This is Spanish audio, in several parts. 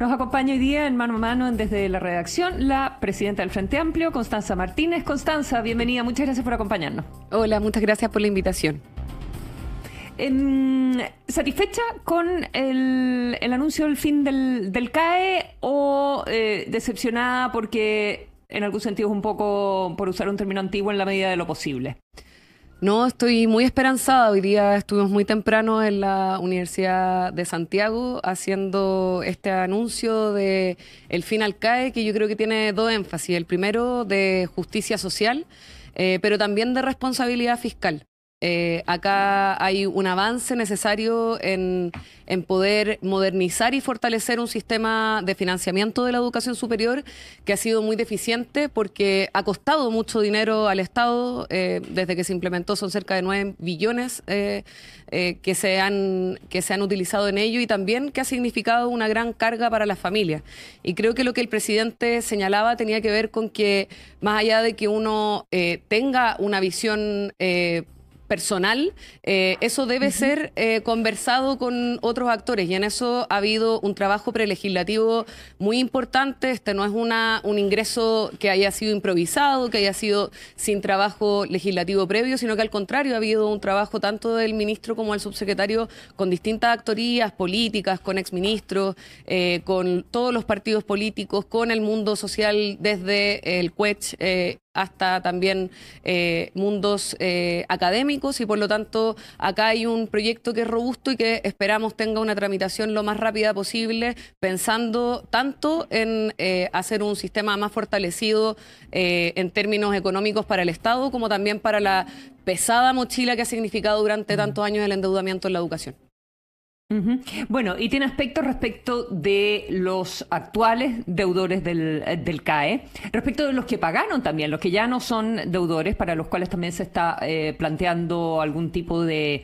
Nos acompaña hoy día en mano a mano desde la redacción la presidenta del Frente Amplio, Constanza Martínez. Constanza, bienvenida, muchas gracias por acompañarnos. Hola, muchas gracias por la invitación. Em, ¿Satisfecha con el, anuncio del fin del, CAE o eh, decepcionada porque en algún sentido es un poco, por usar un término antiguo, en la medida de lo posible? No, estoy muy esperanzada. Hoy día estuvimos muy temprano en la Universidad de Santiago haciendo este anuncio de el fin al CAE, que yo creo que tiene dos énfasis. El primero de justicia social, eh, pero también de responsabilidad fiscal. Eh, acá hay un avance necesario en, poder modernizar y fortalecer un sistema de financiamiento de la educación superior que ha sido muy deficiente porque ha costado mucho dinero al Estado. Eh, desde que se implementó son cerca de 9 billones eh, que, se han, que se han utilizado en ello y también que ha significado una gran carga para las familias. Y creo que lo que el presidente señalaba tenía que ver con que más allá de que uno tenga una visión personal, eh, eso debe ser eh, conversado con otros actores y en eso ha habido un trabajo prelegislativo muy importante. Este no es un ingreso que haya sido improvisado, que haya sido sin trabajo legislativo previo, sino que al contrario ha habido un trabajo tanto del ministro como del subsecretario con distintas actorías políticas, con exministros, eh, con todos los partidos políticos, con el mundo social desde el CUECH hasta también eh, mundos eh, académicos y por lo tanto acá hay un proyecto que es robusto y que esperamos tenga una tramitación lo más rápida posible, pensando tanto en eh, hacer un sistema más fortalecido en términos económicos para el Estado como también para la pesada mochila que ha significado durante mm. tantos años el endeudamiento en la educación. Bueno, y tiene aspectos respecto de los actuales deudores eh, del, CAE, respecto de los que pagaron también, los que ya no son deudores, para los cuales también se está eh, planteando algún tipo de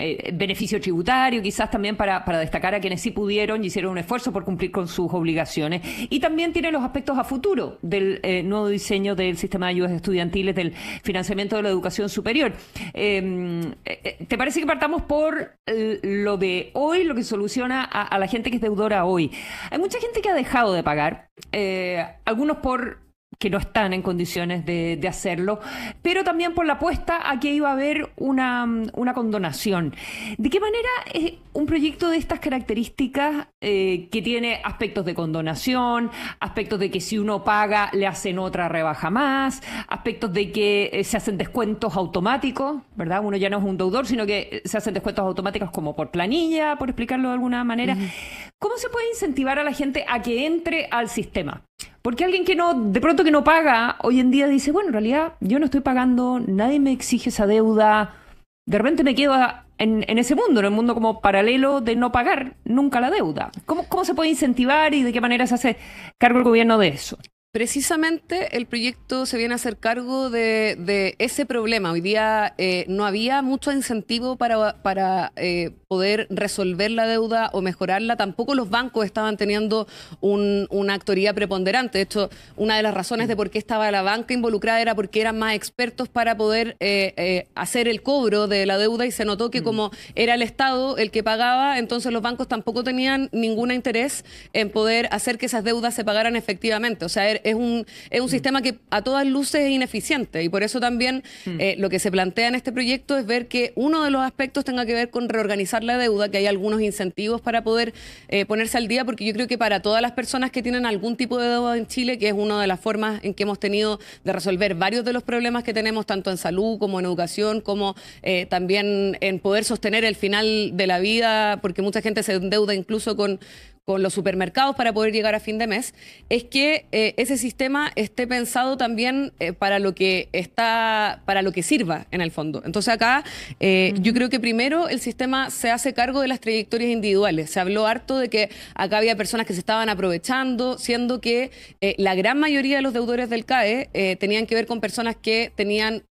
eh, beneficio tributario, quizás también para, destacar a quienes sí pudieron y hicieron un esfuerzo por cumplir con sus obligaciones. Y también tiene los aspectos a futuro del eh, nuevo diseño del sistema de ayudas estudiantiles, del financiamiento de la educación superior. Em, eh, ¿Te parece que partamos por lo de hoy, lo que soluciona a, a, la gente que es deudora hoy? Hay mucha gente que ha dejado de pagar, algunos por que no están en condiciones de, hacerlo, pero también por la apuesta a que iba a haber una, condonación. ¿De qué manera un proyecto de estas características, eh, que tiene aspectos de condonación, aspectos de que si uno paga le hacen otra rebaja más, aspectos de que eh, se hacen descuentos automáticos, ¿verdad? Uno ya no es un deudor, sino que eh, se hacen descuentos automáticos como por planilla, por explicarlo de alguna manera. ¿Cómo se puede incentivar a la gente a que entre al sistema? Porque alguien que no, de pronto que no paga, hoy en día dice, bueno, en realidad yo no estoy pagando, nadie me exige esa deuda, de repente me quedo en, ese mundo, en el mundo como paralelo de no pagar nunca la deuda. ¿Cómo, ¿Cómo se puede incentivar y de qué manera se hace cargo el gobierno de eso? Precisamente el proyecto se viene a hacer cargo de, ese problema. Hoy día eh, no había mucho incentivo para, para eh, poder resolver la deuda o mejorarla, tampoco los bancos estaban teniendo una actoría preponderante. De hecho, una de las razones de por qué estaba la banca involucrada era porque eran más expertos para poder eh, eh, hacer el cobro de la deuda y se notó que mm. como era el Estado el que pagaba, entonces los bancos tampoco tenían ningún interés en poder hacer que esas deudas se pagaran efectivamente. O sea, er, es un, es un mm. sistema que a todas luces es ineficiente y por eso también mm. eh, lo que se plantea en este proyecto es ver que uno de los aspectos tenga que ver con reorganizar la deuda, que hay algunos incentivos para poder eh, ponerse al día, porque yo creo que para todas las personas que tienen algún tipo de deuda en Chile, que es una de las formas en que hemos tenido de resolver varios de los problemas que tenemos, tanto en salud como en educación, como eh, también en poder sostener el final de la vida, porque mucha gente se endeuda incluso con, con los supermercados para poder llegar a fin de mes, es que eh, ese sistema esté pensado también eh, para lo que está, para lo que sirva en el fondo. Entonces acá eh, yo creo que primero el sistema se hace cargo de las trayectorias individuales. Se habló harto de que acá había personas que se estaban aprovechando, siendo que la gran mayoría de los deudores del CAE tenían que ver con personas que tenían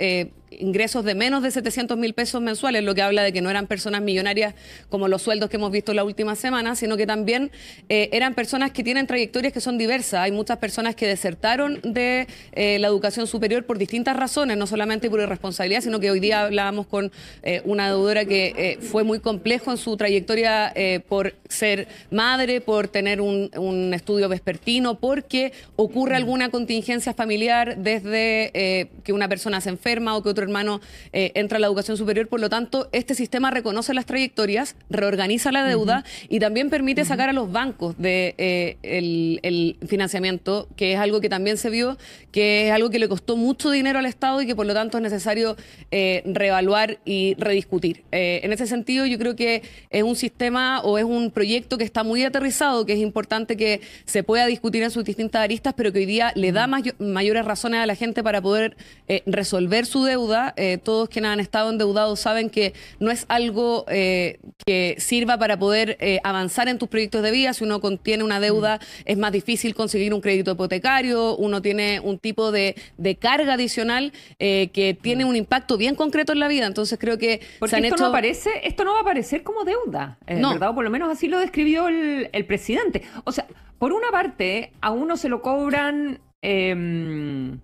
ingresos de menos de 700 mil pesos mensuales, lo que habla de que no eran personas millonarias como los sueldos que hemos visto la última semana, sino que también eh, eran personas que tienen trayectorias que son diversas. Hay muchas personas que desertaron de eh, la educación superior por distintas razones, no solamente por irresponsabilidad, sino que hoy día hablábamos con eh, una deudora que fue muy complejo en su trayectoria por ser madre, por tener un, un, estudio vespertino, porque ocurre alguna contingencia familiar desde que una persona se enferma o que hermano eh, entra a la educación superior. Por lo tanto, este sistema reconoce las trayectorias, reorganiza la deuda y también permite sacar a los bancos de eh, el, financiamiento, que es algo que también se vio, que es algo que le costó mucho dinero al Estado y que por lo tanto es necesario eh, reevaluar y rediscutir. en ese sentido, yo creo que es un sistema o es un proyecto que está muy aterrizado, que es importante que se pueda discutir en sus distintas aristas, pero que hoy día le da mayores razones a la gente para poder resolver su deuda eh, todos quienes han estado endeudados saben que no es algo eh, que sirva para poder eh, avanzar en tus proyectos de vida. Si uno contiene una deuda, mm. es más difícil conseguir un crédito hipotecario, uno tiene un tipo de, carga adicional que mm. tiene un impacto bien concreto en la vida. Entonces creo que esto No aparece, esto no va a aparecer como deuda, no. ¿verdad? por lo menos así lo describió el presidente. O sea, por una parte, a uno se lo cobran em,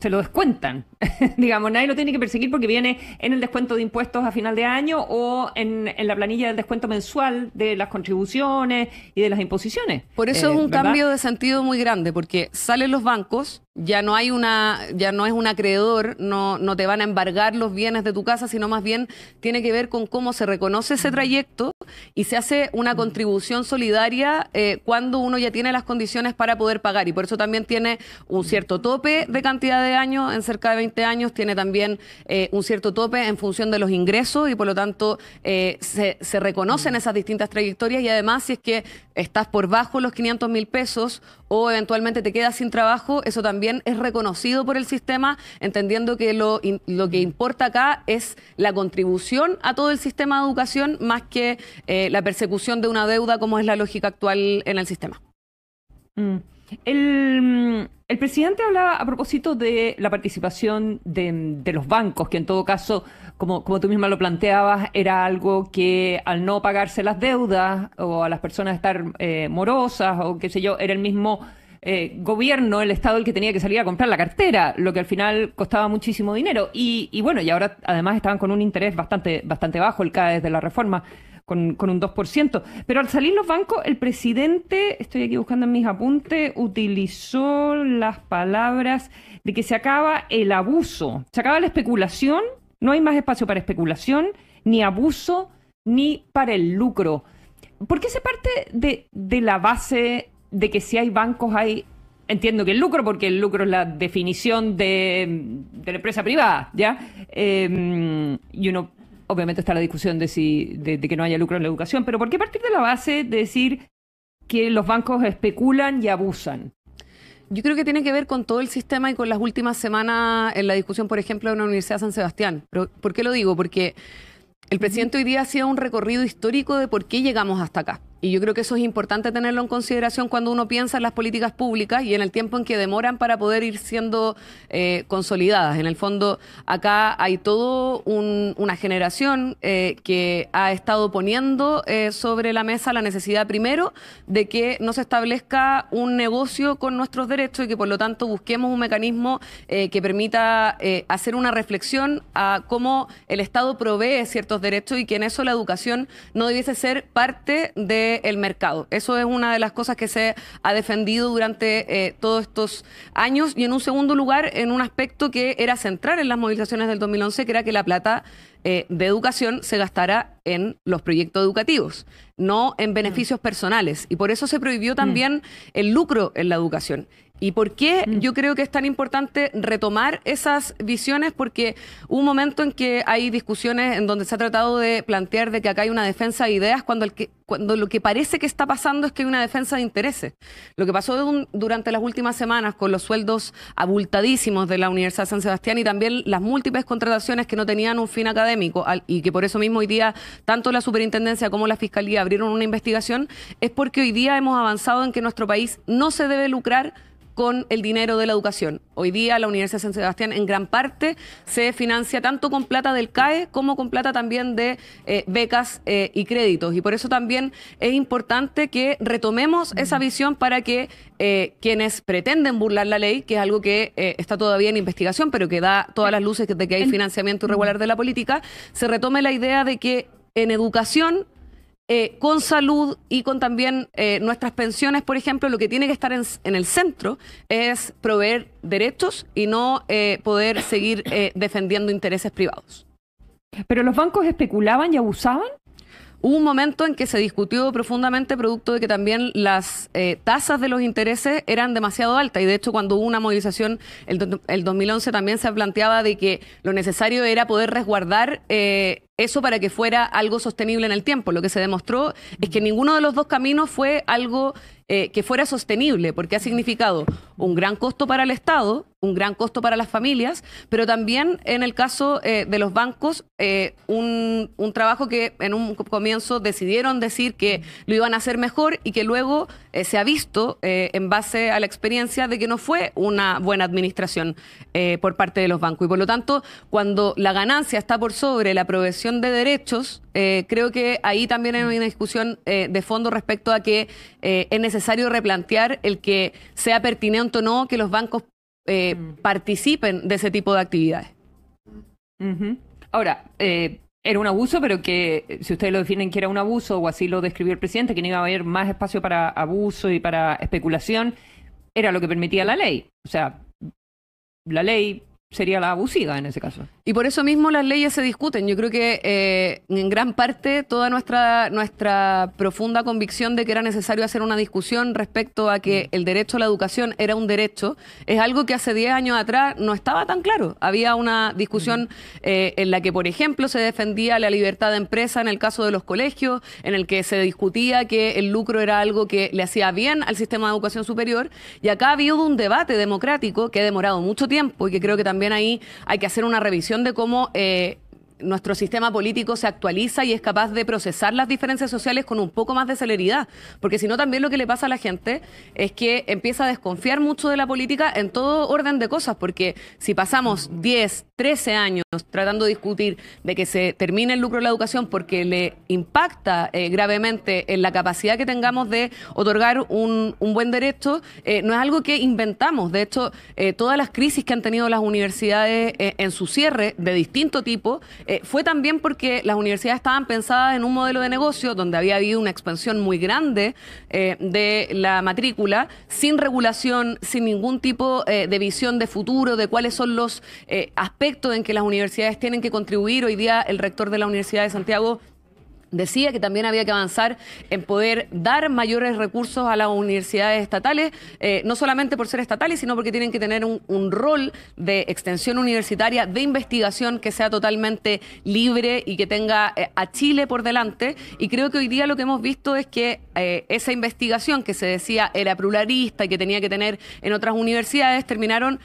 se lo descuentan. Digamos, nadie lo tiene que perseguir porque viene en el descuento de impuestos a final de año o en, la planilla del descuento mensual de las contribuciones y de las imposiciones. Por eso es eh, un cambio de sentido muy grande, porque salen los bancos, ya no hay una, ya no es un acreedor, no, no te van a embargar los bienes de tu casa, sino más bien tiene que ver con cómo se reconoce ese trayecto y se hace una contribución solidaria eh, cuando uno ya tiene las condiciones para poder pagar. Y por eso también tiene un cierto tope de cantidad de años en cerca de 20 años tiene también eh, un cierto tope en función de los ingresos y por lo tanto eh, se, reconocen esas distintas trayectorias y además si es que estás por bajo los 500 mil pesos o eventualmente te quedas sin trabajo, eso también es reconocido por el sistema, entendiendo que lo, lo que importa acá es la contribución a todo el sistema de educación más que eh, la persecución de una deuda como es la lógica actual en el sistema. Mm. El, mm, el presidente hablaba a propósito de la participación de, los bancos, que en todo caso, como, como, tú misma lo planteabas, era algo que al no pagarse las deudas o a las personas estar eh, morosas o qué sé yo, era el mismo eh, gobierno, el Estado el que tenía que salir a comprar la cartera, lo que al final costaba muchísimo dinero. Y, bueno, y ahora además estaban con un interés bastante, bastante bajo el CAE desde la reforma con, un 2%. Pero al salir los bancos, el presidente, estoy aquí buscando en mis apuntes, utilizó las palabras de que se acaba el abuso, se acaba la especulación, no hay más espacio para especulación, ni abuso, ni para el lucro. ¿Por qué se parte de, la base de que si hay bancos hay entiendo que el lucro, porque el lucro es la definición de, la empresa privada, ¿ya? Em, y uno obviamente está la discusión de, si, de, que no haya lucro en la educación, pero ¿por qué partir de la base de decir que los bancos especulan y abusan? Yo creo que tiene que ver con todo el sistema y con las últimas semanas en la discusión, por ejemplo, en la Universidad de San Sebastián. Pero, ¿Por qué lo digo? Porque el presidente hoy día hacía un recorrido histórico de por qué llegamos hasta acá. Y yo creo que eso es importante tenerlo en consideración cuando uno piensa en las políticas públicas y en el tiempo en que demoran para poder ir siendo eh, consolidadas. En el fondo, acá hay toda una generación eh, que ha estado poniendo eh, sobre la mesa la necesidad, primero, de que no se establezca un negocio con nuestros derechos y que, por lo tanto, busquemos un mecanismo que permita hacer una reflexión a cómo el Estado provee ciertos derechos y que en eso la educación no debiese ser parte de el mercado. Eso es una de las cosas que se ha defendido durante eh, todos estos años. Y en un segundo lugar, en un aspecto que era central en las movilizaciones del 2011, que era que la plata eh, de educación se gastara en los proyectos educativos, no en mm. beneficios personales. Y por eso se prohibió también mm. el lucro en la educación. ¿Y por qué mm. yo creo que es tan importante retomar esas visiones? Porque un momento en que hay discusiones en donde se ha tratado de plantear de que acá hay una defensa de ideas cuando, el cuando lo que parece que está pasando es que hay una defensa de intereses. Lo que pasó durante las últimas semanas con los sueldos abultadísimos de la Universidad de San Sebastián y también las múltiples contrataciones que no tenían un fin académico y que por eso mismo hoy día tanto la superintendencia como la fiscalía abrieron una investigación, es porque hoy día hemos avanzado en que nuestro país no se debe lucrar con el dinero de la educación. Hoy día la Universidad de San Sebastián en gran parte se financia tanto con plata del CAE como con plata también de eh, becas eh, y créditos. Y por eso también es importante que retomemos esa visión para que eh, quienes pretenden burlar la ley, que es algo que está todavía en investigación, pero que da todas las luces de que hay financiamiento irregular de la política, se retome la idea de que en educación eh, con salud y con también eh, nuestras pensiones, por ejemplo, lo que tiene que estar en, el centro es proveer derechos y no eh, poder seguir defendiendo intereses privados. ¿Pero los bancos especulaban y abusaban? Hubo un momento en que se discutió profundamente producto de que también las tasas de los intereses eran demasiado altas y de hecho cuando hubo una movilización el, el 2011 también se planteaba de que lo necesario era poder resguardar eso para que fuera algo sostenible en el tiempo. Lo que se demostró es que ninguno de los dos caminos fue algo eh, que fuera sostenible, porque ha significado un gran costo para el Estado, un gran costo para las familias, pero también en el caso eh, de los bancos, eh, un, un, trabajo que en un comienzo decidieron decir que lo iban a hacer mejor y que luego se ha visto en base a la experiencia de que no fue una buena administración por parte de los bancos. Y por lo tanto, cuando la ganancia está por sobre la provisión de derechos, eh, creo que ahí también hay una discusión eh, de fondo respecto a que eh, es necesario replantear el que sea pertinente o no que los bancos mm. participen de ese tipo de actividades. Ahora, era un abuso, pero que si ustedes lo definen que era un abuso, o así lo describió el presidente, que no iba a haber más espacio para abuso y para especulación, era lo que permitía la ley. O sea, la ley sería la abusiva en ese caso. Y por eso mismo las leyes se discuten. Yo creo que eh, en gran parte toda nuestra, nuestra profunda convicción de que era necesario hacer una discusión respecto a que el derecho a la educación era un derecho es algo que hace 10 años atrás no estaba tan claro. Había una discusión eh, en la que, por ejemplo, se defendía la libertad de empresa en el caso de los colegios, en el que se discutía que el lucro era algo que le hacía bien al sistema de educación superior. Y acá ha habido un debate democrático que ha demorado mucho tiempo y que creo que también también ahí hay que hacer una revisión de cómo eh, nuestro sistema político se actualiza y es capaz de procesar las diferencias sociales con un poco más de celeridad. Porque si no, también lo que le pasa a la gente es que empieza a desconfiar mucho de la política en todo orden de cosas, porque si pasamos 10, 13 años tratando de discutir de que se termine el lucro de la educación porque le impacta eh, gravemente en la capacidad que tengamos de otorgar un, buen derecho, eh, no es algo que inventamos. De hecho, eh, todas las crisis que han tenido las universidades en su cierre de distinto tipo, eh, fue también porque las universidades estaban pensadas en un modelo de negocio donde había habido una expansión muy grande eh, de la matrícula, sin regulación, sin ningún tipo eh, de visión de futuro, de cuáles son los aspectos en que las universidades tienen que contribuir. Hoy día el rector de la Universidad de Santiago Decía que también había que avanzar en poder dar mayores recursos a las universidades estatales, eh, no solamente por ser estatales, sino porque tienen que tener un, rol de extensión universitaria, de investigación que sea totalmente libre y que tenga eh, a Chile por delante. Y creo que hoy día lo que hemos visto es que eh, esa investigación que se decía era pluralista y que tenía que tener en otras universidades, terminaron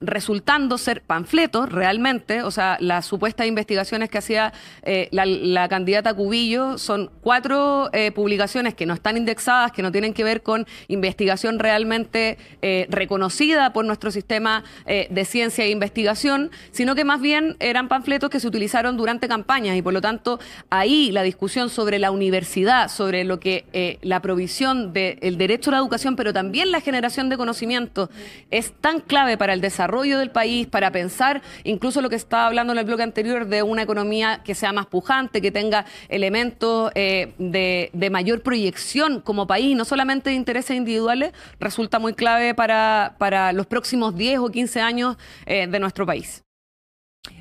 resultando ser panfletos realmente, o sea, las supuestas investigaciones que hacía eh, la, candidata Cubillo son cuatro eh, publicaciones que no están indexadas, que no tienen que ver con investigación realmente eh, reconocida por nuestro sistema de ciencia e investigación, sino que más bien eran panfletos que se utilizaron durante campañas y por lo tanto ahí la discusión sobre la universidad, sobre lo que la provisión del derecho a la educación, pero también la generación de conocimiento es tan clave para el desarrollo desarrollo del país, para pensar incluso lo que estaba hablando en el bloque anterior de una economía que sea más pujante, que tenga elementos eh, de, mayor proyección como país, no solamente de intereses individuales, resulta muy clave para, para los próximos 10 o 15 años eh, de nuestro país.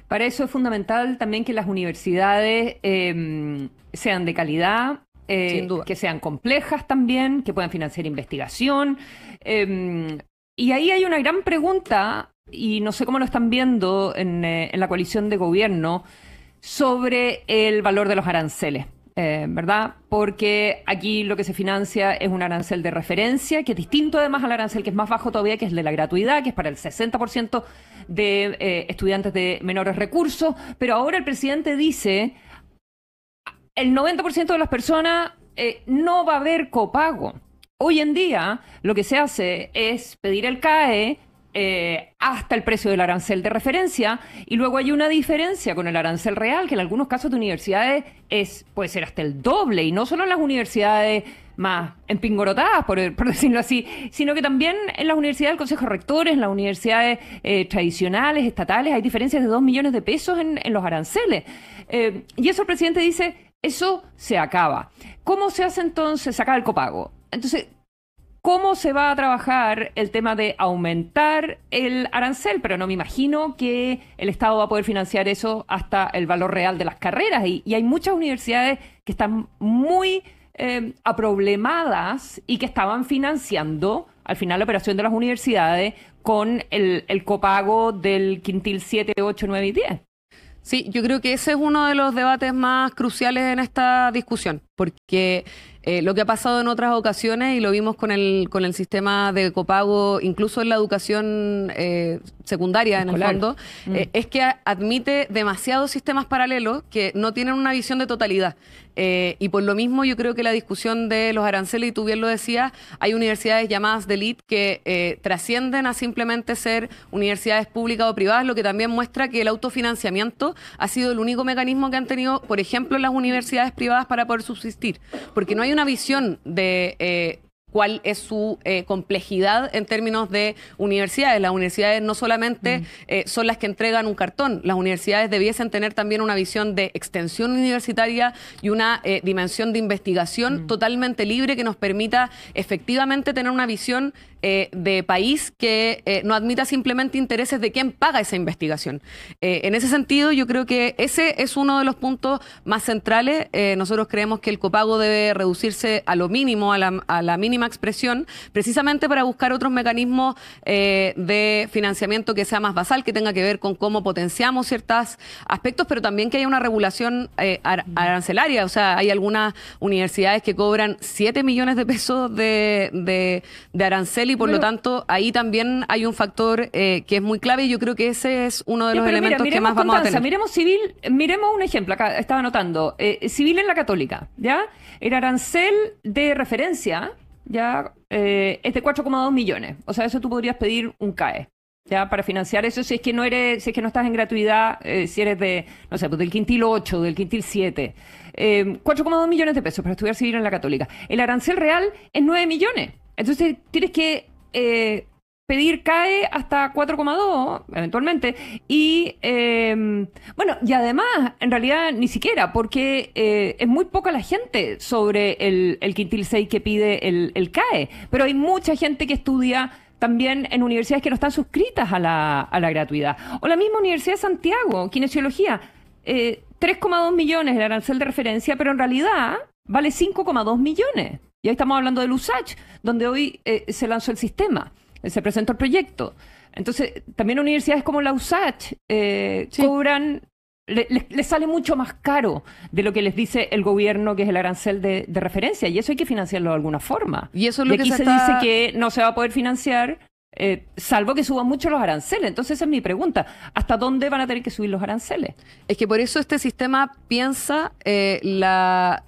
Para eso es fundamental también que las universidades eh, sean de calidad, que sean complejas también, que puedan financiar investigación. y ahí hay una gran pregunta y no sé cómo lo están viendo eh, en, la coalición de gobierno, sobre el valor de los aranceles. Eh, ¿verdad? Porque aquí lo que se financia es un arancel de referencia, que es distinto además al arancel que es más bajo todavía, que es el de la gratuidad, que es para el 60% de eh, estudiantes de menores recursos, pero ahora el presidente dice, el 90% de las personas no va a haber copago. Hoy en día lo que se hace es pedir el CAE eh, hasta el precio del arancel de referencia y luego hay una diferencia con el arancel real que en algunos casos de universidades es puede ser hasta el doble y no solo en las universidades más empingorotadas, por, decirlo así, sino que también en las universidades del Consejo rector Rectores, en las universidades eh, tradicionales, estatales, hay diferencias de 2 millones de pesos en, los aranceles. Eh, y eso el presidente dice, eso se acaba. ¿Cómo se hace entonces? Se acaba el copago. Entonces, cómo se va a trabajar el tema de aumentar el arancel, pero no me imagino que el Estado va a poder financiar eso hasta el valor real de las carreras. Y, hay muchas universidades que están muy aproblemadas eh, y que estaban financiando al final la operación de las universidades con el, el copago del quintil 7, 8, 9 y 10. Sí, yo creo que ese es uno de los debates más cruciales en esta discusión, porque eh, lo que ha pasado en otras ocasiones y lo vimos con el, con el sistema de copago, incluso en la educación eh, secundaria en el fondo, mm. eh, es que admite demasiados sistemas paralelos que no tienen una visión de totalidad. Eh, y por lo mismo yo creo que la discusión de los aranceles, y tú bien lo decías, hay universidades llamadas de elite que eh, trascienden a simplemente ser universidades públicas o privadas, lo que también muestra que el autofinanciamiento ha sido el único mecanismo que han tenido, por ejemplo, las universidades privadas para poder subsistir, porque no hay una visión de eh, cuál es su eh, complejidad en términos de universidades. Las universidades no solamente eh, son las que entregan un cartón, las universidades debiesen tener también una visión de extensión universitaria y una eh, dimensión de investigación totalmente libre que nos permita efectivamente tener una visión de país que no admita simplemente intereses de quién paga esa investigación. en ese sentido, yo creo que ese es uno de los puntos más centrales. nosotros creemos que el copago debe reducirse a lo mínimo, a la mínima expresión, precisamente para buscar otros mecanismos eh, de financiamiento que sea más basal, que tenga que ver con cómo potenciamos ciertos aspectos, pero también que haya una regulación eh, arancelaria. O sea, hay algunas universidades que cobran 7 millones de pesos de, arancel y por lo tanto ahí también hay un factor eh, que es muy clave y yo creo que ese es uno de los elementos que más vamos a tener. Miremos civil, miremos un ejemplo, acá estaba anotando, civil en la católica, ¿ya? El arancel de referencia ya eh, es de 4,2 millones. O sea, eso tú podrías pedir un CAE. Ya, para financiar eso, si es que no eres, si es que no estás en gratuidad, eh, si eres de, no sé, pues, del quintil 8, del quintil 7, 4,2 em, millones de pesos para estudiar civil en la católica. El arancel real es 9 millones. Entonces tienes que eh, pedir cae hasta 4,2 eventualmente. Y em, bueno, y además, en realidad ni siquiera, porque eh, es muy poca la gente sobre el, el quintil 6 que pide el, CAE, pero hay mucha gente que estudia también en universidades que no están suscritas a la, a la gratuidad. O la misma Universidad de Santiago, Kinesiología, eh, 3,2 millones el arancel de referencia, pero en realidad vale 5,2 millones. Y ahí estamos hablando del USACH, donde hoy eh, se lanzó el sistema se presentó el proyecto. Entonces, también universidades como la USACH eh, cobran, les sale mucho más caro de lo que les dice el gobierno, que es el arancel de, referencia, y eso hay que financiarlo de alguna forma. Y eso es lo se, dice que no se va a poder financiar eh, salvo que suban mucho los aranceles. Entonces esa es mi pregunta. ¿Hasta dónde van a tener que subir los aranceles? Es que por eso este sistema piensa eh, la,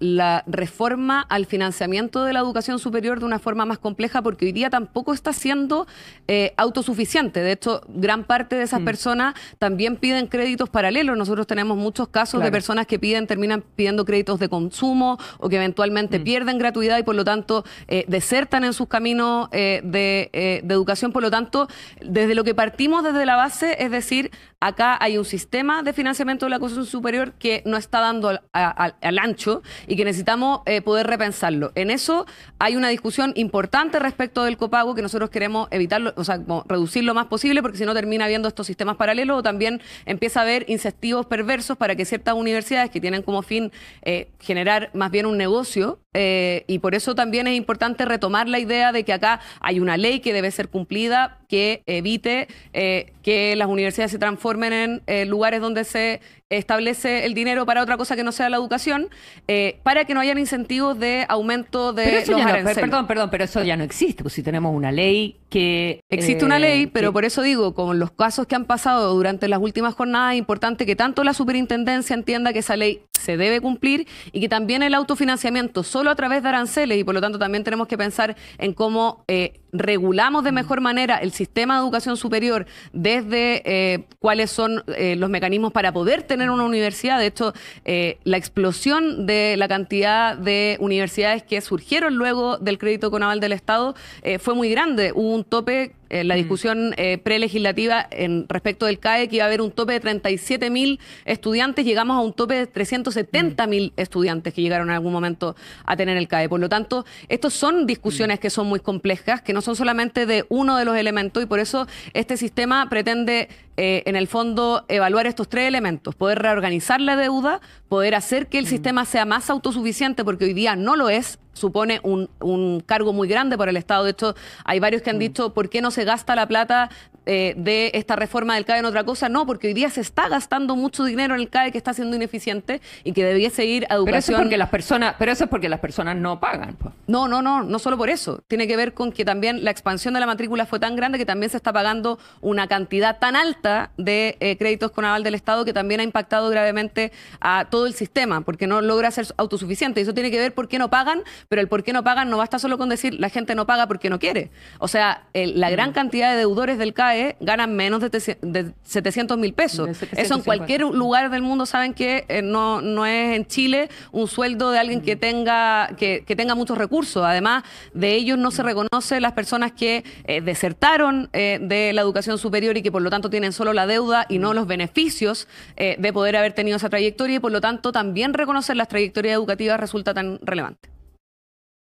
reforma al financiamiento de la educación superior de una forma más compleja, porque hoy día tampoco está siendo eh, autosuficiente. De hecho, gran parte de esas mm. personas también piden créditos paralelos. Nosotros tenemos muchos casos de personas que piden, terminan pidiendo créditos de consumo o que eventualmente mm. pierden gratuidad y por lo tanto desertan en sus caminos de educación por lo tanto, desde lo que partimos desde la base, es decir, acá hay un sistema de financiamiento de la educación superior que no está dando al, ancho y que necesitamos eh, poder repensarlo. En eso hay una discusión importante respecto del copago que nosotros queremos evitarlo, o sea, reducirlo lo más posible, porque si no termina habiendo estos sistemas paralelos o también empieza a haber incentivos perversos para que ciertas universidades que tienen como fin eh, generar más bien un negocio, eh, y por eso también es importante retomar la idea de que acá hay una ley que debe ser cumplida que evite eh, que las universidades se transformen en eh, lugares donde se establece el dinero para otra cosa que no sea la educación, eh, para que no hayan incentivos de aumento de los perdón, perdón, pero eso ya no existe, pues si tenemos una ley que... Existe una ley, pero por eso digo, con los casos que han pasado durante las últimas jornadas, es importante que tanto la superintendencia entienda que esa ley se debe cumplir y que también el autofinanciamiento solo a través de aranceles y por lo tanto también tenemos que pensar en cómo eh, regulamos de mm. mejor manera el sistema de educación superior desde eh, cuáles son eh, los mecanismos para poder tener una universidad. De hecho, la explosión de la cantidad de universidades que surgieron luego del crédito con aval del Estado fue muy grande. Hubo un tope eh, la mm. discusión eh, prelegislativa en respecto del CAE, que iba a haber un tope de 37 mil estudiantes, llegamos a un tope de 370 mil mm. estudiantes que llegaron en algún momento a tener el CAE. Por lo tanto, estas son discusiones mm. que son muy complejas, que no son solamente de uno de los elementos y por eso este sistema pretende eh, en el fondo evaluar estos tres elementos, poder reorganizar la deuda, poder hacer que el mm. sistema sea más autosuficiente, porque hoy día no lo es, supone un, cargo muy grande para el Estado. De hecho, hay varios que han mm. dicho, ¿por qué no se gasta la plata eh, de esta reforma del CAE en otra cosa, no, porque hoy día se está gastando mucho dinero en el CAE que está siendo ineficiente y que debía seguir a educación. Pero eso es porque las personas, pero eso es porque las personas no pagan. No, no, no, no solo por eso. Tiene que ver con que también la expansión de la matrícula fue tan grande que también se está pagando una cantidad tan alta de eh, créditos con aval del Estado que también ha impactado gravemente a todo el sistema, porque no logra ser autosuficiente. eso tiene que ver por qué no pagan, pero el por qué no pagan no basta solo con decir la gente no paga porque no quiere. O sea, la mm. gran cantidad de deudores del CAE ganan menos de, 700 mil pesos. Eso en cualquier lugar del mundo saben que eh, no, es en Chile un sueldo de alguien que tenga, que, tenga muchos recursos. Además, de ellos no se reconoce las personas que eh, desertaron eh, de la educación superior y que por lo tanto tienen solo la deuda y no los beneficios de poder haber tenido esa trayectoria y por lo tanto también reconocer las trayectorias educativas resulta tan relevante.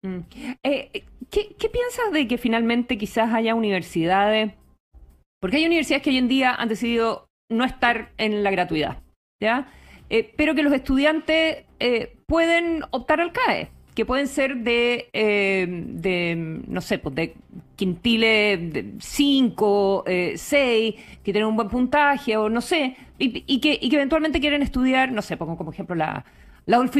Mm. ¿Qué piensas de que finalmente quizás haya universidades porque hay universidades que hoy en día han decidido no estar en la gratuidad, ¿ya? Eh, pero que los estudiantes eh, pueden optar al CAE, que pueden ser de, eh, no sé, pues de quintiles 5, 6, que tienen un buen puntaje o no sé, y, que, y eventualmente quieren estudiar, no sé, pongo como ejemplo la, la Olfo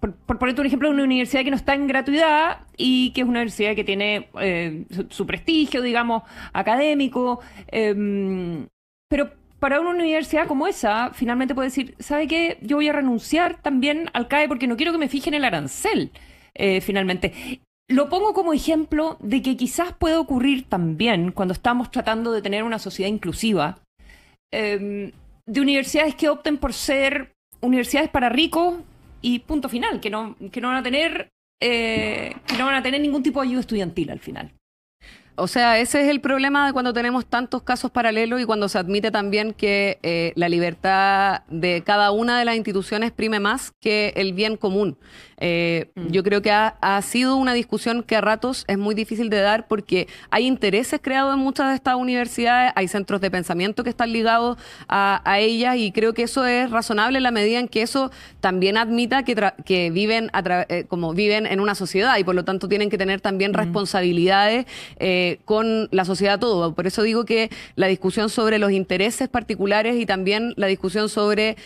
por, ponerte un ejemplo, una universidad que no está en gratuidad y que es una universidad que tiene eh, su, prestigio, digamos, académico. Em, pero para una universidad como esa, finalmente puede decir, ¿sabe qué? Yo voy a renunciar también al CAE porque no quiero que me fijen el arancel, eh, finalmente. Lo pongo como ejemplo de que quizás puede ocurrir también cuando estamos tratando de tener una sociedad inclusiva, em, de universidades que opten por ser universidades para ricos y punto final, que no, van a tener eh, que no van a tener ningún tipo de ayuda estudiantil al final. O sea, ese es el problema de cuando tenemos tantos casos paralelos y cuando se admite también que eh, la libertad de cada una de las instituciones prime más que el bien común. Eh, mm. Yo creo que ha, sido una discusión que a ratos es muy difícil de dar porque hay intereses creados en muchas de estas universidades, hay centros de pensamiento que están ligados a, ellas y creo que eso es razonable en la medida en que eso también admita que, que viven eh, como viven en una sociedad y por lo tanto tienen que tener también mm. responsabilidades eh, con la sociedad toda. Por eso digo que la discusión sobre los intereses particulares y también la discusión sobre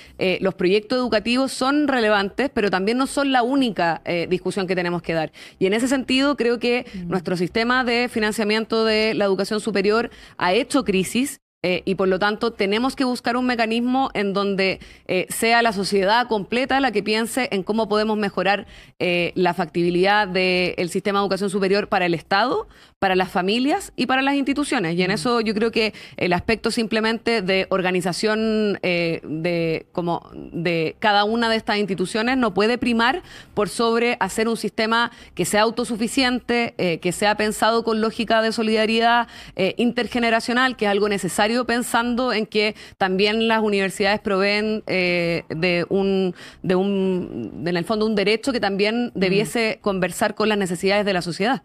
los proyectos educativos son relevantes, pero también no son la única eh, discusión que tenemos que dar. Y en ese sentido, creo que mm. nuestro sistema de financiamiento de la educación superior ha hecho crisis. Eh, y por lo tanto, tenemos que buscar un mecanismo en donde eh, sea la sociedad completa la que piense en cómo podemos mejorar la factibilidad del sistema de educación superior para el Estado, para las familias y para las instituciones. Y en mm. eso yo creo que el aspecto simplemente de organización eh, de, como de cada una de estas instituciones no puede primar por sobre hacer un sistema que sea autosuficiente, eh, que sea pensado con lógica de solidaridad eh, intergeneracional, que es algo necesario pensando en que también las universidades proveen de un, de un, en el fondo, un derecho que también mm. debiese conversar con las necesidades de la sociedad.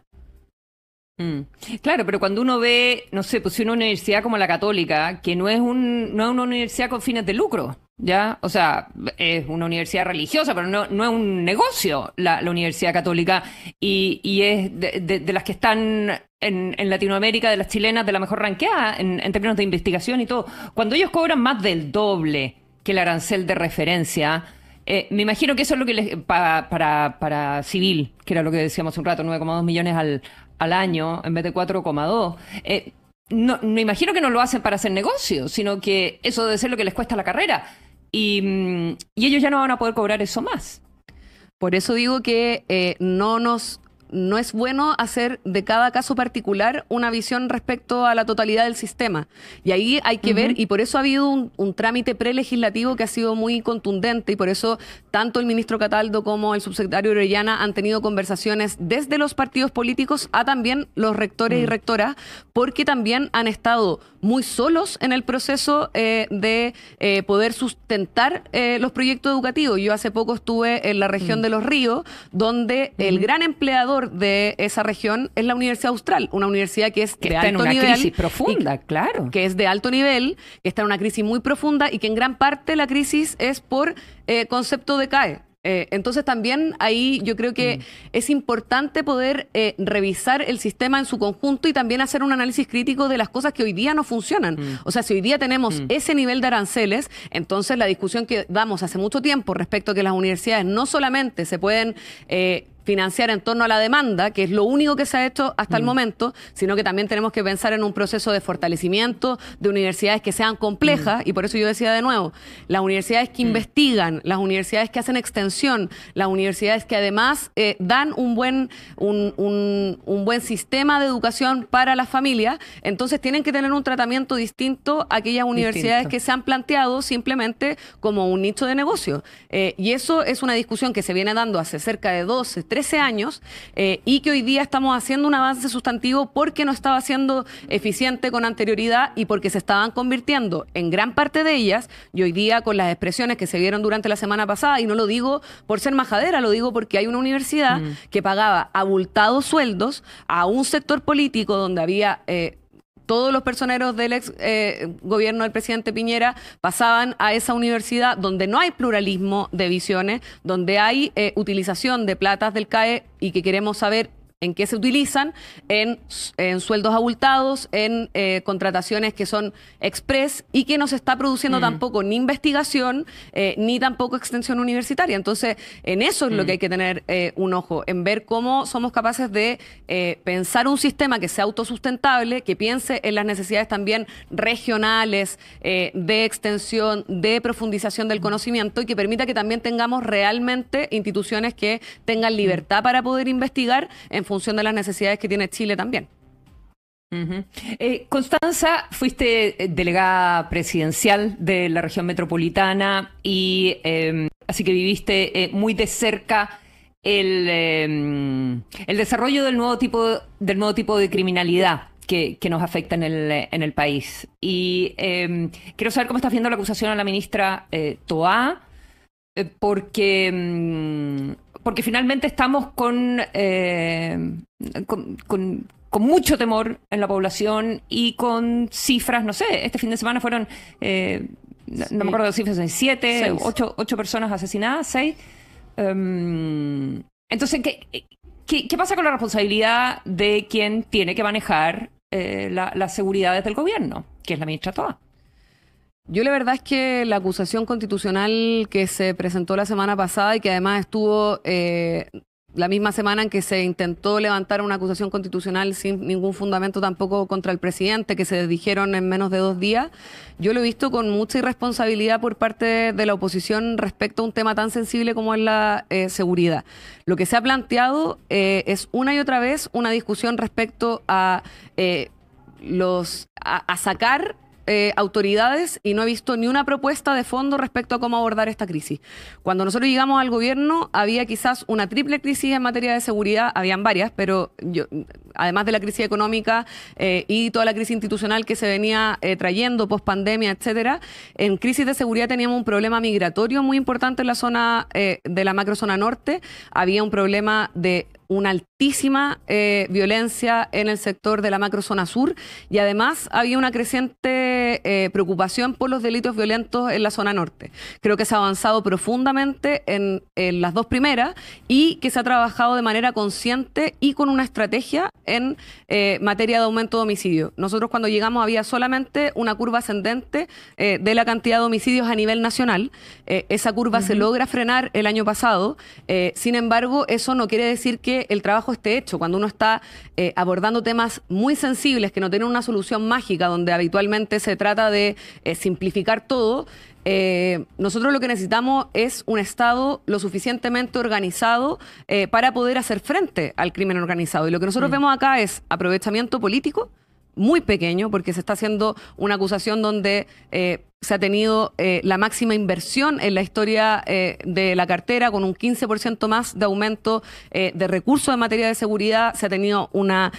Mm. Claro, pero cuando uno ve, no sé, pues si una universidad como la católica, que no es, un, no es una universidad con fines de lucro, ¿ya? O sea, es una universidad religiosa, pero no, es un negocio la, Universidad Católica y, y es de, las que están en, en, Latinoamérica, de las chilenas, de la mejor ranqueada en términos de investigación y todo. Cuando ellos cobran más del doble que el arancel de referencia, eh, me imagino que eso es lo que les, para, para, civil, que era lo que decíamos un rato, 9,2 millones al, año en vez de 4,2. Eh, no, me imagino que no lo hacen para hacer negocios, sino que eso debe ser lo que les cuesta la carrera. Mm, y, ellos ya no van a poder cobrar eso más. Por eso digo que eh, no nos no es bueno hacer de cada caso particular una visión respecto a la totalidad del sistema. Y ahí hay que ver, y por eso ha habido un, trámite prelegislativo que ha sido muy contundente, y por eso tanto el ministro Cataldo como el subsecretario Orellana han tenido conversaciones desde los partidos políticos a también los rectores y mm. rectoras, porque también han estado muy solos en el proceso eh, de eh, poder sustentar eh, los proyectos educativos. Yo hace poco estuve en la región mm. de Los Ríos, donde mm. el gran empleador de esa región es la Universidad Austral, una universidad que es que está en una crisis profunda, claro. Que es de alto nivel, que está en una crisis muy profunda y que en gran parte la crisis es por concepto de CAE eh, entonces también ahí yo creo que mm. es importante poder eh, revisar el sistema en su conjunto y también hacer un análisis crítico de las cosas que hoy día no funcionan. Mm. O sea, si hoy día tenemos mm. ese nivel de aranceles, entonces la discusión que damos hace mucho tiempo respecto a que las universidades no solamente se pueden... Eh, financiar en torno a la demanda, que es lo único que se ha hecho hasta el mm. momento, sino que también tenemos que pensar en un proceso de fortalecimiento de universidades que sean complejas, mm. y por eso yo decía de nuevo, las universidades que mm. investigan, las universidades que hacen extensión, las universidades que además eh, dan un buen, un, buen sistema de educación para las familias, entonces tienen que tener un tratamiento distinto a aquellas universidades que se han planteado simplemente como un nicho de negocio. Eh, y eso es una discusión que se viene dando hace cerca de 12, 13 13 años eh, y que hoy día estamos haciendo un avance sustantivo porque no estaba siendo eficiente con anterioridad y porque se estaban convirtiendo en gran parte de ellas, y hoy día con las expresiones que se vieron durante la semana pasada, y no lo digo por ser majadera, lo digo porque hay una universidad mm. que pagaba abultados sueldos a un sector político donde había... Eh, todos los personeros del ex eh, gobierno del presidente Piñera pasaban a esa universidad donde no hay pluralismo de visiones, donde hay eh, utilización de platas del CAE y que queremos saber en qué se utilizan, en, sueldos abultados, en eh, contrataciones que son express y que no se está produciendo mm. tampoco ni investigación eh, ni tampoco extensión universitaria. Entonces, en eso es lo mm. que hay que tener eh, un ojo, en ver cómo somos capaces de pensar un sistema que sea autosustentable, que piense en las necesidades también regionales de extensión, de profundización del conocimiento y que permita que también tengamos realmente instituciones que tengan mm. libertad para poder investigar en función de las necesidades que tiene Chile también. Eh, Constanza, fuiste eh, delegada presidencial de la región metropolitana y em, así que viviste eh, muy de cerca em, el, desarrollo del nuevo tipo, del nuevo tipo de criminalidad que, nos afecta en el, país. Y em, quiero saber cómo está viendo la acusación a la ministra Toa. Eh, porque, mm, porque finalmente estamos eh, con, con, mucho temor en la población y con cifras, no sé, este fin de semana fueron, eh, no, me acuerdo cifras, siete, ocho, personas asesinadas, seis. Em, entonces, ¿qué, pasa con la responsabilidad de quien tiene que manejar las seguridades del gobierno, que es la ministra Toda. Yo la verdad es que la acusación constitucional que se presentó la semana pasada y que además estuvo eh, la misma semana en que se intentó levantar una acusación constitucional sin ningún fundamento tampoco contra el presidente, que se dijeron en menos de dos días, yo lo he visto con mucha irresponsabilidad por parte de la oposición respecto a un tema tan sensible como es la eh, seguridad. Lo que se ha planteado eh, es una y otra vez una discusión respecto a... los a sacar eh, autoridades y no he visto ni una propuesta de fondo respecto a cómo abordar esta crisis. Cuando nosotros llegamos al gobierno había quizás una triple crisis en materia de seguridad, habían varias, pero yo, además de la crisis económica eh, y toda la crisis institucional que se venía eh, trayendo post pandemia, etcétera, en crisis de seguridad teníamos un problema migratorio muy importante en la zona eh, de la macrozona norte, había un problema de una altísima violencia en el sector de la macrozona sur y además había una creciente preocupación por los delitos violentos en la zona norte. Creo que se ha avanzado profundamente en las dos primeras y que se ha trabajado de manera consciente y con una estrategia en eh, materia de aumento de homicidios. Nosotros cuando llegamos había solamente una curva ascendente eh, de la cantidad de homicidios a nivel nacional. Eh, esa curva se logra frenar el año pasado. sin embargo, eso no quiere decir que el trabajo esté hecho. Cuando uno está abordando temas muy sensibles que no tienen una solución mágica, donde habitualmente se trata de simplificar todo, eh, nosotros lo que necesitamos es un Estado lo suficientemente organizado eh, para poder hacer frente al crimen organizado. Y lo que nosotros mm. vemos acá es aprovechamiento político muy pequeño, porque se está haciendo una acusación donde eh, se ha tenido eh, la máxima inversión en la historia eh, de la cartera, con un 15% más de aumento eh, de recursos en materia de seguridad. Se ha tenido una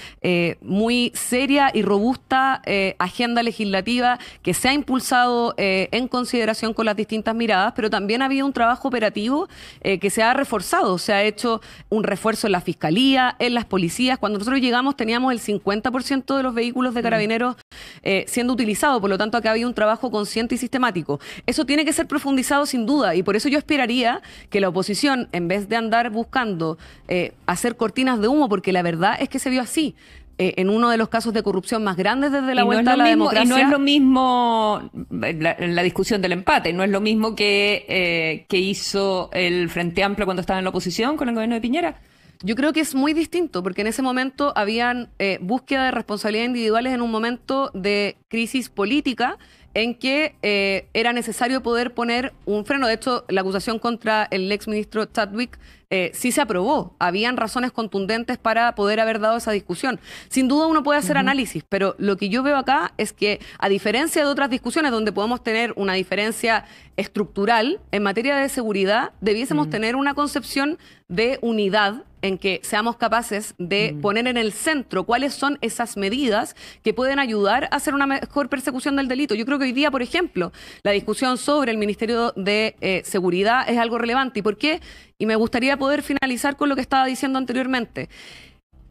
muy seria y robusta agenda legislativa que se ha impulsado en consideración con las distintas miradas, pero también ha habido un trabajo operativo que se ha reforzado. Se ha hecho un refuerzo en la fiscalía, en las policías. Cuando nosotros llegamos teníamos el 50% de los vehículos de mm. carabineros eh, siendo utilizado. Por lo tanto, acá había un trabajo consciente y sistemático. Eso tiene que ser profundizado sin duda y por eso yo esperaría que la oposición, en vez de andar buscando eh, hacer cortinas de humo, porque la verdad es que se vio así. Eh, en uno de los casos de corrupción más grandes desde la vuelta a la democracia. Y no es lo mismo la, discusión del empate, no es lo mismo que, que hizo el Frente Amplio cuando estaba en la oposición con el gobierno de Piñera. Yo creo que es muy distinto, porque en ese momento habían eh, búsqueda de responsabilidad individuales en un momento de crisis política en que eh, era necesario poder poner un freno. De hecho, la acusación contra el exministro Chadwick eh, sí se aprobó. Habían razones contundentes para poder haber dado esa discusión. Sin duda uno puede hacer análisis, pero lo que yo veo acá es que, a diferencia de otras discusiones donde podemos tener una diferencia estructural en materia de seguridad, debiésemos mm. tener una concepción de unidad en que seamos capaces de mm. poner en el centro cuáles son esas medidas que pueden ayudar a hacer una mejor persecución del delito. Yo creo que hoy día, por ejemplo, la discusión sobre el Ministerio de eh, Seguridad es algo relevante. ¿Y por qué? Y me gustaría poder finalizar con lo que estaba diciendo anteriormente.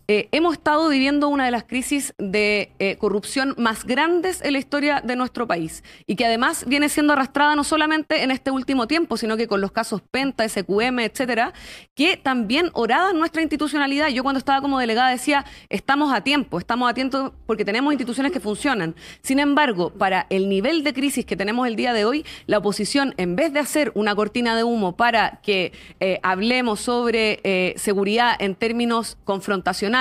Eh, hemos estado viviendo una de las crisis de eh, corrupción más grandes en la historia de nuestro país y que además viene siendo arrastrada no solamente en este último tiempo, sino que con los casos Penta, SQM, etcétera, que también orada nuestra institucionalidad. Yo cuando estaba como delegada decía, estamos a tiempo, estamos a tiempo porque tenemos instituciones que funcionan. Sin embargo, para el nivel de crisis que tenemos el día de hoy, la oposición, en vez de hacer una cortina de humo para que eh, hablemos sobre seguridad en términos confrontacionales,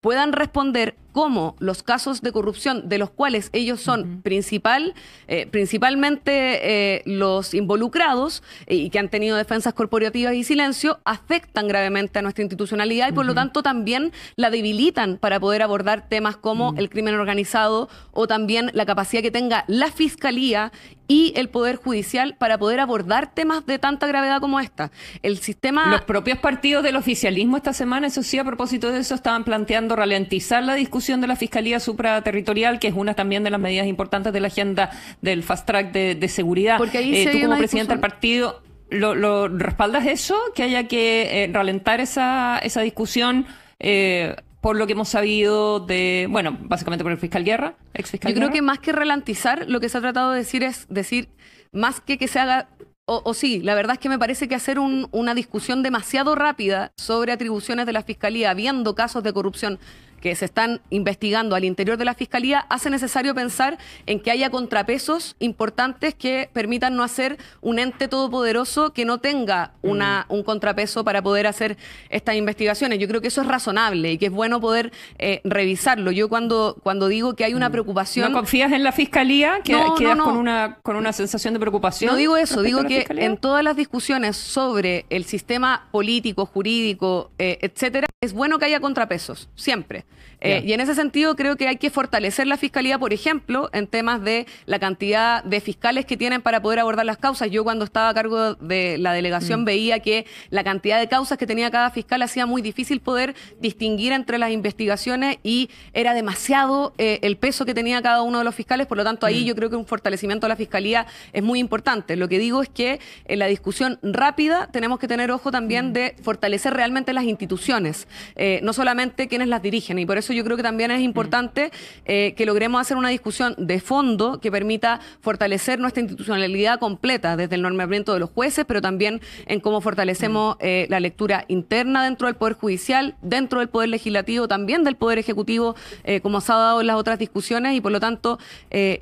puedan responder cómo los casos de corrupción de los cuales ellos son principal, eh, principalmente eh, los involucrados eh, y que han tenido defensas corporativas y silencio, afectan gravemente a nuestra institucionalidad y por lo tanto también la debilitan para poder abordar temas como el crimen organizado o también la capacidad que tenga la fiscalía y el Poder Judicial para poder abordar temas de tanta gravedad como esta. El sistema... Los propios partidos del oficialismo esta semana, eso sí, a propósito de eso, estaban planteando ralentizar la discusión de la Fiscalía Supraterritorial, que es una también de las medidas importantes de la agenda del fast track de, seguridad. Porque ahí eh, tú como presidente del partido, ¿lo, respaldas eso? ¿Que haya que eh, ralentar esa, discusión? Eh, por lo que hemos sabido de, bueno, básicamente por el fiscal Guerra, ex fiscal Yo creo que más que ralentizar, lo que se ha tratado de decir es decir, más que que se haga o, sí, la verdad es que me parece que hacer una discusión demasiado rápida sobre atribuciones de la Fiscalía, habiendo casos de corrupción, que se están investigando al interior de la Fiscalía, hace necesario pensar en que haya contrapesos importantes que permitan no hacer un ente todopoderoso que no tenga mm. un contrapeso para poder hacer estas investigaciones. Yo creo que eso es razonable y que es bueno poder eh, revisarlo. Yo cuando, cuando digo que hay una mm. preocupación... ¿No confías en la Fiscalía? que Con, una, con una sensación de preocupación? No digo eso, digo que en todas las discusiones sobre el sistema político, jurídico, eh, etcétera, es bueno que haya contrapesos, siempre. Eh, y en ese sentido creo que hay que fortalecer la fiscalía, por ejemplo, en temas de la cantidad de fiscales que tienen para poder abordar las causas. Yo cuando estaba a cargo de la delegación mm. veía que la cantidad de causas que tenía cada fiscal hacía muy difícil poder distinguir entre las investigaciones y era demasiado eh, el peso que tenía cada uno de los fiscales. Por lo tanto, ahí mm. yo creo que un fortalecimiento de la fiscalía es muy importante. Lo que digo es que en la discusión rápida tenemos que tener ojo también mm. de fortalecer realmente las instituciones, eh, no solamente quienes las dirigen. Y por eso yo creo que también es mm. importante eh, que logremos hacer una discusión de fondo que permita fortalecer nuestra institucionalidad completa, desde el nombramiento de los jueces, pero también en cómo fortalecemos mm. eh, la lectura interna dentro del Poder Judicial, dentro del Poder Legislativo, también del Poder Ejecutivo, eh, como se ha dado en las otras discusiones. Y por lo tanto,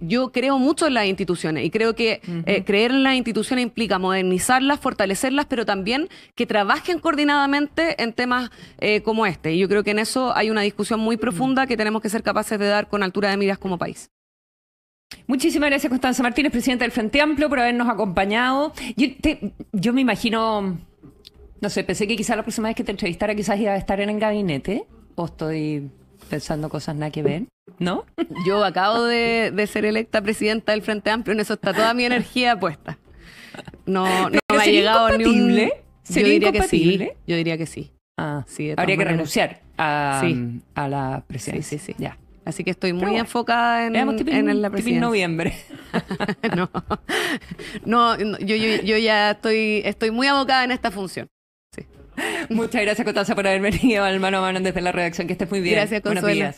yo creo mucho en las instituciones y creo que creer en las instituciones implica modernizarlas, fortalecerlas, pero también que trabajen coordinadamente en temas como este. Y yo creo que en eso hay una discusión muy profunda que tenemos que ser capaces de dar con altura de miras como país. Muchísimas gracias, Constanza Martínez, presidenta del Frente Amplio, por habernos acompañado. Yo, yo me imagino, no sé, pensé que quizás la próxima vez que te entrevistara quizás iba a estar en el gabinete, o estoy pensando cosas nada que ver, ¿no? Yo acabo de, ser electa presidenta del Frente Amplio, en eso está toda mi energía puesta. No, no me ha llegado ni un... yo diría que sí. Yo diría que sí. Ah, sí habría que renunciar a, a la presidencia. Ya. Así que estoy muy enfocada en, la presidencia. noviembre. no. no, yo, yo, ya estoy, estoy muy abocada en esta función. Muchas gracias, Cotaza, por haber venido al Mano a Mano desde la redacción. Que estés muy bien. Gracias, Consuelo.